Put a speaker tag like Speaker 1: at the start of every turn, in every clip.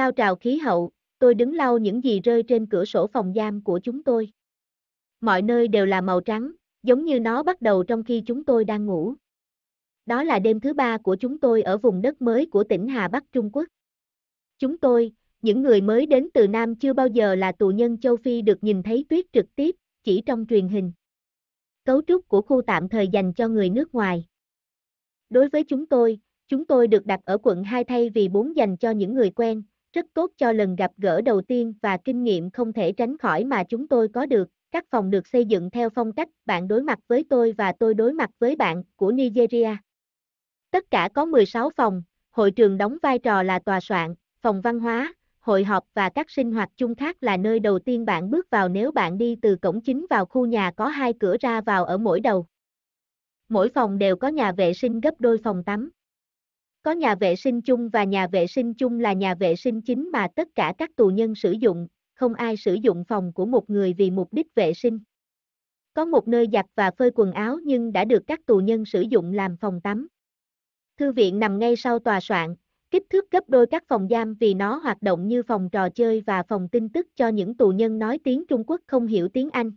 Speaker 1: Cao trào khí hậu, tôi đứng lau những gì rơi trên cửa sổ phòng giam của chúng tôi. Mọi nơi đều là màu trắng, giống như nó bắt đầu trong khi chúng tôi đang ngủ. Đó là đêm thứ ba của chúng tôi ở vùng đất mới của tỉnh Hà Bắc Trung Quốc. Chúng tôi, những người mới đến từ Nam chưa bao giờ là tù nhân châu Phi được nhìn thấy tuyết trực tiếp, chỉ trong truyền hình. Cấu trúc của khu tạm thời dành cho người nước ngoài. Đối với chúng tôi, chúng tôi được đặt ở quận 2 thay vì 4 dành cho những người quen, rất tốt cho lần gặp gỡ đầu tiên và kinh nghiệm không thể tránh khỏi mà chúng tôi có được. Các phòng được xây dựng theo phong cách bạn đối mặt với tôi và tôi đối mặt với bạn của Nigeria. Tất cả có 16 phòng, hội trường đóng vai trò là tòa soạn, phòng văn hóa, hội họp và các sinh hoạt chung khác là nơi đầu tiên bạn bước vào nếu bạn đi từ cổng chính vào khu nhà có hai cửa ra vào ở mỗi đầu. Mỗi phòng đều có nhà vệ sinh gấp đôi phòng tắm. Có nhà vệ sinh chung và nhà vệ sinh chung là nhà vệ sinh chính mà tất cả các tù nhân sử dụng, không ai sử dụng phòng của một người vì mục đích vệ sinh. Có một nơi giặt và phơi quần áo nhưng đã được các tù nhân sử dụng làm phòng tắm. Thư viện nằm ngay sau tòa soạn, kích thước gấp đôi các phòng giam vì nó hoạt động như phòng trò chơi và phòng tin tức cho những tù nhân nói tiếng Trung Quốc không hiểu tiếng Anh.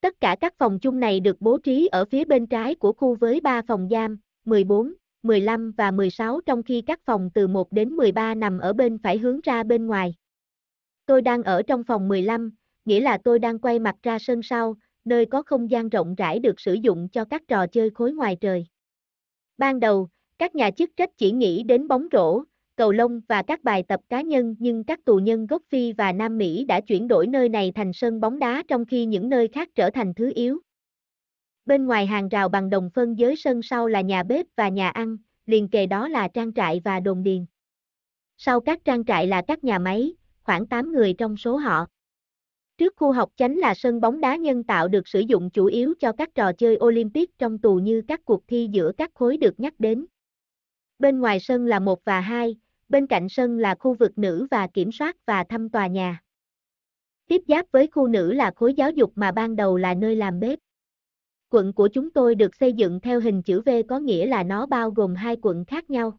Speaker 1: Tất cả các phòng chung này được bố trí ở phía bên trái của khu với 3 phòng giam, 14, 15 và 16 trong khi các phòng từ 1 đến 13 nằm ở bên phải hướng ra bên ngoài. Tôi đang ở trong phòng 15, nghĩa là tôi đang quay mặt ra sân sau, nơi có không gian rộng rãi được sử dụng cho các trò chơi khối ngoài trời. Ban đầu, các nhà chức trách chỉ nghĩ đến bóng rổ, cầu lông và các bài tập cá nhân nhưng các tù nhân gốc Phi và Nam Mỹ đã chuyển đổi nơi này thành sân bóng đá trong khi những nơi khác trở thành thứ yếu. Bên ngoài hàng rào bằng đồng phân giới sân sau là nhà bếp và nhà ăn, liền kề đó là trang trại và đồn điền. Sau các trang trại là các nhà máy, khoảng 8 người trong số họ. Trước khu học chánh là sân bóng đá nhân tạo được sử dụng chủ yếu cho các trò chơi Olympic trong tù như các cuộc thi giữa các khối được nhắc đến. Bên ngoài sân là một và hai. bên cạnh sân là khu vực nữ và kiểm soát và thăm tòa nhà. Tiếp giáp với khu nữ là khối giáo dục mà ban đầu là nơi làm bếp. Quận của chúng tôi được xây dựng theo hình chữ V có nghĩa là nó bao gồm hai quận khác nhau.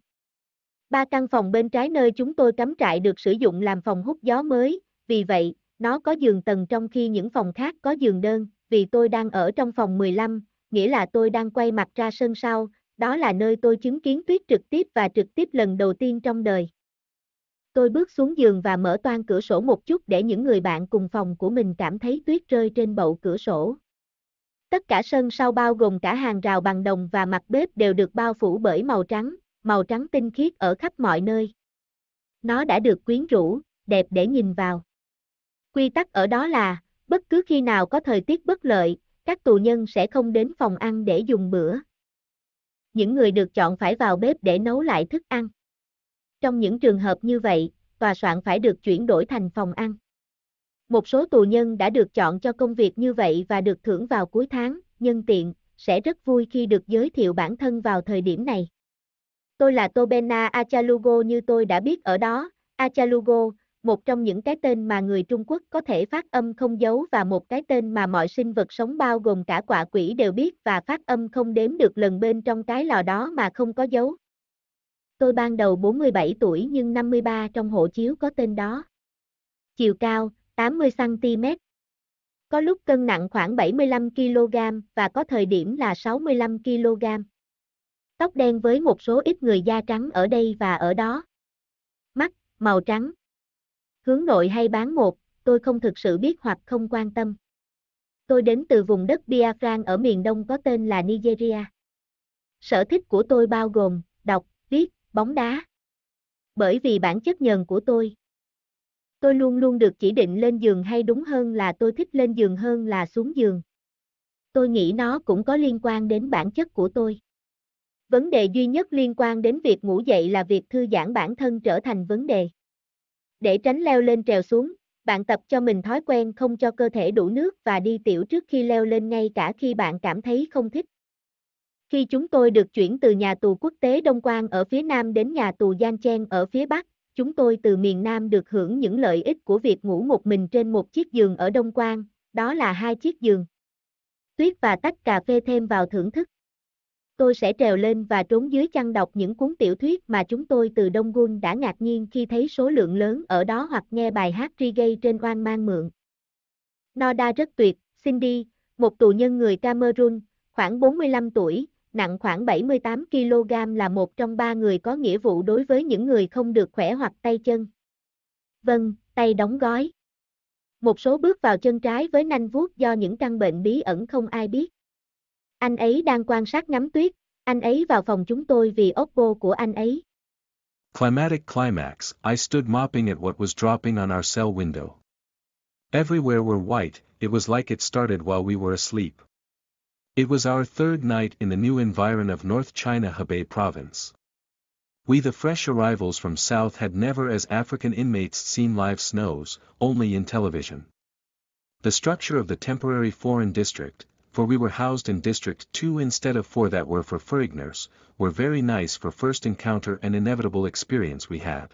Speaker 1: Ba căn phòng bên trái nơi chúng tôi cắm trại được sử dụng làm phòng hút gió mới, vì vậy, nó có giường tầng trong khi những phòng khác có giường đơn, vì tôi đang ở trong phòng 15, nghĩa là tôi đang quay mặt ra sân sau, đó là nơi tôi chứng kiến tuyết trực tiếp và trực tiếp lần đầu tiên trong đời. Tôi bước xuống giường và mở toan cửa sổ một chút để những người bạn cùng phòng của mình cảm thấy tuyết rơi trên bậu cửa sổ, Tất cả sân sau bao gồm cả hàng rào bằng đồng và mặt bếp đều được bao phủ bởi màu trắng, màu trắng tinh khiết ở khắp mọi nơi. Nó đã được quyến rũ, đẹp để nhìn vào. Quy tắc ở đó là, bất cứ khi nào có thời tiết bất lợi, các tù nhân sẽ không đến phòng ăn để dùng bữa. Những người được chọn phải vào bếp để nấu lại thức ăn. Trong những trường hợp như vậy, tòa soạn phải được chuyển đổi thành phòng ăn. Một số tù nhân đã được chọn cho công việc như vậy và được thưởng vào cuối tháng, nhân tiện, sẽ rất vui khi được giới thiệu bản thân vào thời điểm này. Tôi là Tobena Achalugo như tôi đã biết ở đó, Achalugo, một trong những cái tên mà người Trung Quốc có thể phát âm không giấu và một cái tên mà mọi sinh vật sống bao gồm cả quả quỷ đều biết và phát âm không đếm được lần bên trong cái lò đó mà không có dấu. Tôi ban đầu 47 tuổi nhưng 53 trong hộ chiếu có tên đó. Chiều cao, 80cm. Có lúc cân nặng khoảng 75kg và có thời điểm là 65kg. Tóc đen với một số ít người da trắng ở đây và ở đó. Mắt, màu trắng. Hướng nội hay bán một, tôi không thực sự biết hoặc không quan tâm. Tôi đến từ vùng đất Biafran ở miền đông có tên là Nigeria. Sở thích của tôi bao gồm đọc, viết, bóng đá. Bởi vì bản chất nhờn của tôi, tôi luôn luôn được chỉ định lên giường hay đúng hơn là tôi thích lên giường hơn là xuống giường. Tôi nghĩ nó cũng có liên quan đến bản chất của tôi. Vấn đề duy nhất liên quan đến việc ngủ dậy là việc thư giãn bản thân trở thành vấn đề. Để tránh leo lên trèo xuống, bạn tập cho mình thói quen không cho cơ thể đủ nước và đi tiểu trước khi leo lên ngay cả khi bạn cảm thấy không thích. Khi chúng tôi được chuyển từ nhà tù quốc tế Đông Quang ở phía nam đến nhà tù Giang Chen ở phía bắc, chúng tôi từ miền Nam được hưởng những lợi ích của việc ngủ một mình trên một chiếc giường ở Đông Quang, đó là hai chiếc giường. Tuyết và tách cà phê thêm vào thưởng thức. Tôi sẽ trèo lên và trốn dưới chăn đọc những cuốn tiểu thuyết mà chúng tôi từ Đông Quân đã ngạc nhiên khi thấy số lượng lớn ở đó hoặc nghe bài hát reggae trên oan mang mượn. Noda rất tuyệt, Cindy, một tù nhân người Cameroon, khoảng 45 tuổi, nặng khoảng 78 kg là một trong ba người có nghĩa vụ đối với những người không được khỏe hoặc tay chân. Vâng, tay đóng gói. Một số bước vào chân trái với nanh vuốt do những căn bệnh bí ẩn không ai biết. Anh ấy đang quan sát ngắm tuyết, anh ấy vào phòng chúng tôi vì Oppo của anh ấy.
Speaker 2: Climatic climax, I stood mopping at what was dropping on our cell window. Everywhere were white, it was like it started while we were asleep. It was our third night in the new environ of North China Hebei province. We the fresh arrivals from south had never as African inmates seen live snows, only in television. The structure of the temporary foreign district, for we were housed in District 2 instead of 4 that were for foreigners, were very nice for first encounter and inevitable experience we had.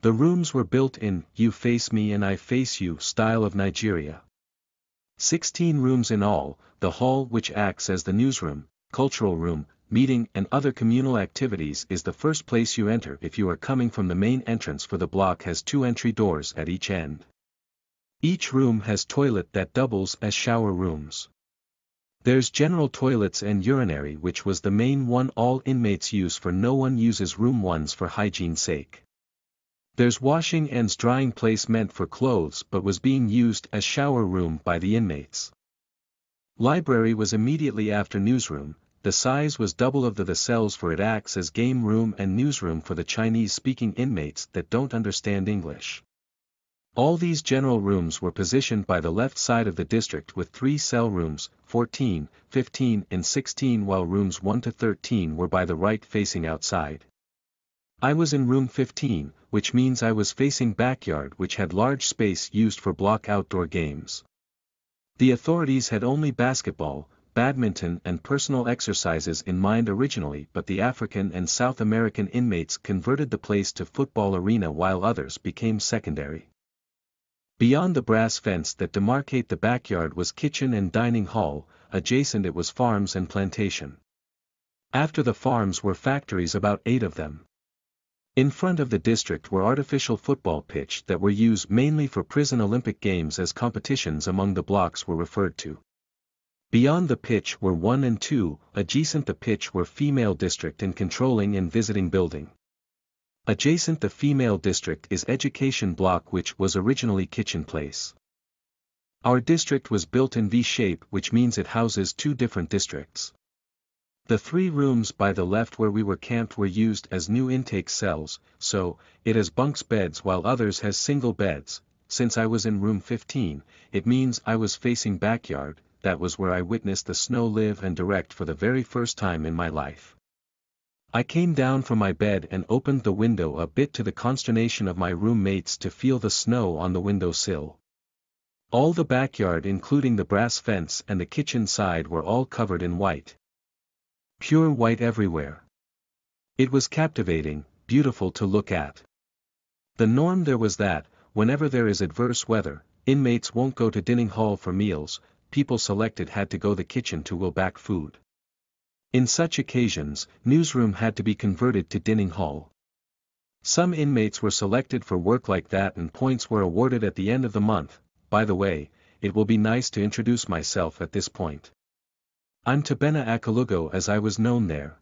Speaker 2: The rooms were built in you face me and I face you style of Nigeria, 16 rooms in all, the hall which acts as the newsroom, cultural room, meeting and other communal activities is the first place you enter if you are coming from the main entrance for the block has two entry doors at each end. Each room has toilet that doubles as shower rooms. There's general toilets and urinary which was the main one all inmates use for no one uses room ones for hygiene sake. There's washing and drying place meant for clothes but was being used as shower room by the inmates. Library was immediately after newsroom, the size was double of the, the cells for it acts as game room and newsroom for the Chinese-speaking inmates that don't understand English. All these general rooms were positioned by the left side of the district with three cell rooms, 14, 15 and 16 while rooms 1 to 13 were by the right facing outside. I was in room 15, which means I was facing backyard which had large space used for block outdoor games. The authorities had only basketball, badminton and personal exercises in mind originally but the African and South American inmates converted the place to football arena while others became secondary. Beyond the brass fence that demarcate the backyard was kitchen and dining hall, adjacent it was farms and plantation. After the farms were factories about eight of them. In front of the district were artificial football pitch that were used mainly for prison Olympic Games as competitions among the blocks were referred to. Beyond the pitch were 1 and 2, adjacent the pitch were female district and controlling and visiting building. Adjacent the female district is education block which was originally kitchen place. Our district was built in V-shape which means it houses two different districts. The three rooms by the left where we were camped were used as new intake cells, so, it has bunks beds while others has single beds, since I was in room 15, it means I was facing backyard, that was where I witnessed the snow live and direct for the very first time in my life. I came down from my bed and opened the window a bit to the consternation of my roommates to feel the snow on the window sill. All the backyard including the brass fence and the kitchen side were all covered in white. Pure white everywhere. It was captivating, beautiful to look at. The norm there was that, whenever there is adverse weather, inmates won't go to dining hall for meals, people selected had to go the kitchen to will back food. In such occasions, newsroom had to be converted to dining hall. Some inmates were selected for work like that and points were awarded at the end of the month, by the way, it will be nice to introduce myself at this point. I'm Tabena Akalugo as I was known there.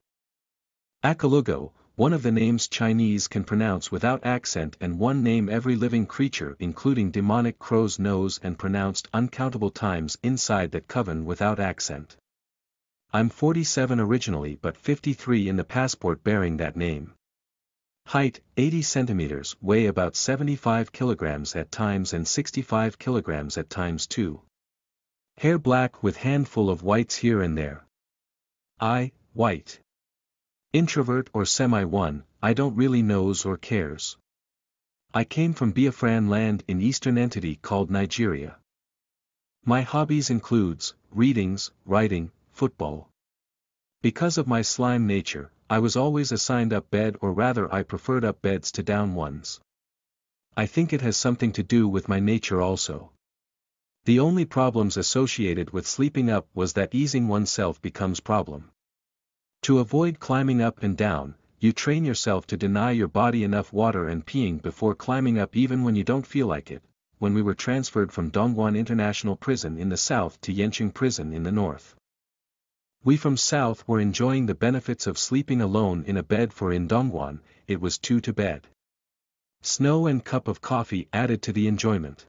Speaker 2: Akalugo, one of the names Chinese can pronounce without accent and one name every living creature including demonic crows knows and pronounced uncountable times inside that coven without accent. I'm 47 originally but 53 in the passport bearing that name. Height, 80 centimeters, weigh about 75 kilograms at times and 65 kilograms at times 2. Hair black with handful of whites here and there. I, white. Introvert or semi one, I don't really knows or cares. I came from Biafran land in eastern entity called Nigeria. My hobbies includes, readings, writing, football. Because of my slime nature, I was always assigned up bed or rather I preferred up beds to down ones. I think it has something to do with my nature also. The only problems associated with sleeping up was that easing oneself becomes problem. To avoid climbing up and down, you train yourself to deny your body enough water and peeing before climbing up even when you don't feel like it. When we were transferred from Dongguan International Prison in the south to Yenching Prison in the north. We from south were enjoying the benefits of sleeping alone in a bed for in Dongguan, it was two to bed. Snow and cup of coffee added to the enjoyment.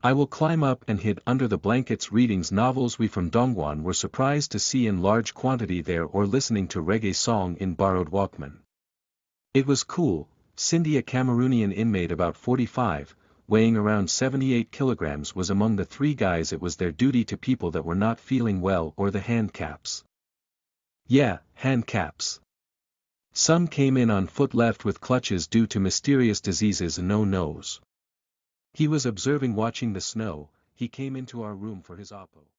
Speaker 2: I will climb up and hid under the blankets readings novels we from Dongguan were surprised to see in large quantity there or listening to reggae song in borrowed Walkman. It was cool, Cindy a Cameroonian inmate about 45, weighing around 78 kilograms was among the three guys it was their duty to people that were not feeling well or the hand caps. Yeah, hand caps. Some came in on foot left with clutches due to mysterious diseases no nose. He was observing watching the snow, he came into our room for his oppo.